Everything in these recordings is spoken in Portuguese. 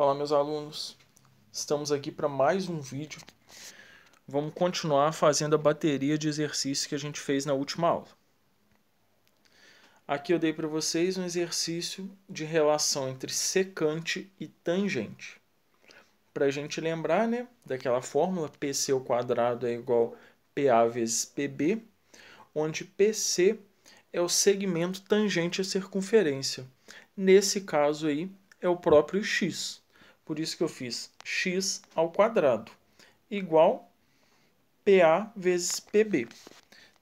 Olá, meus alunos. Estamos aqui para mais um vídeo. Vamos continuar fazendo a bateria de exercícios que a gente fez na última aula. Aqui eu dei para vocês um exercício de relação entre secante e tangente. Para a gente lembrar né, daquela fórmula, PC ao quadrado é igual PA vezes PB, onde PC é o segmento tangente à circunferência. Nesse caso aí, é o próprio x. Por isso que eu fiz x ao quadrado igual PA vezes PB.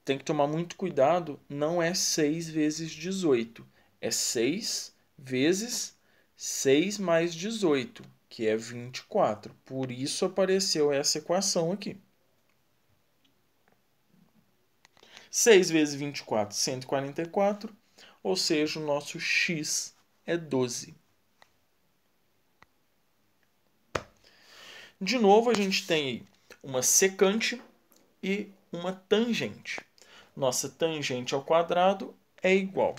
Tem que tomar muito cuidado, não é 6 vezes 18, é 6 vezes 6 mais 18, que é 24. Por isso apareceu essa equação aqui. 6 vezes 24, 144, ou seja, o nosso x é 12. De novo, a gente tem uma secante e uma tangente. Nossa tangente ao quadrado é igual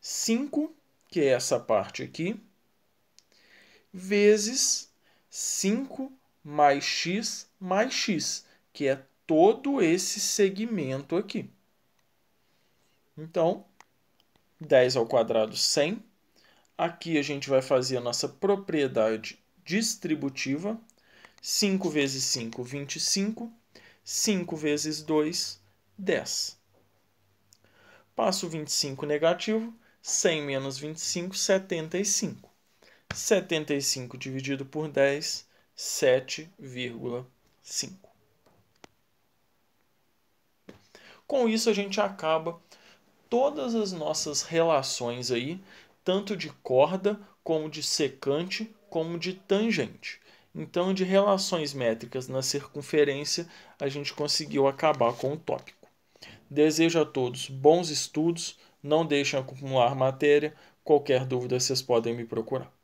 5, que é essa parte aqui, vezes 5 mais x mais x, que é todo esse segmento aqui. Então, 10 ao quadrado, 100. Aqui a gente vai fazer a nossa propriedade distributiva, 5 vezes 5, 25. 5 vezes 2, 10. Passo 25 negativo. 100 menos 25, 75. 75 dividido por 10, 7,5. Com isso, a gente acaba todas as nossas relações aí, tanto de corda, como de secante, como de tangente. Então, de relações métricas na circunferência, a gente conseguiu acabar com o tópico. Desejo a todos bons estudos, não deixem acumular matéria. Qualquer dúvida, vocês podem me procurar.